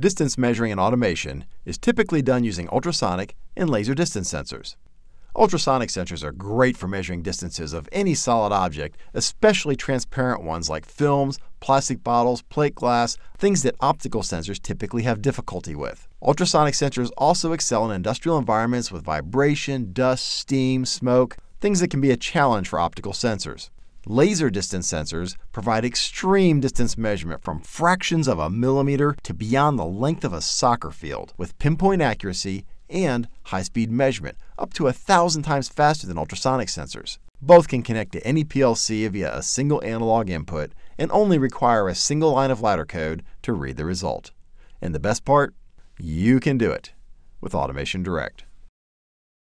Distance measuring and automation is typically done using ultrasonic and laser distance sensors. Ultrasonic sensors are great for measuring distances of any solid object, especially transparent ones like films, plastic bottles, plate glass, things that optical sensors typically have difficulty with. Ultrasonic sensors also excel in industrial environments with vibration, dust, steam, smoke, things that can be a challenge for optical sensors. Laser distance sensors provide extreme distance measurement from fractions of a millimeter to beyond the length of a soccer field with pinpoint accuracy and high-speed measurement, up to a thousand times faster than ultrasonic sensors. Both can connect to any PLC via a single analog input and only require a single line of ladder code to read the result. And the best part? You can do it with Automation Direct.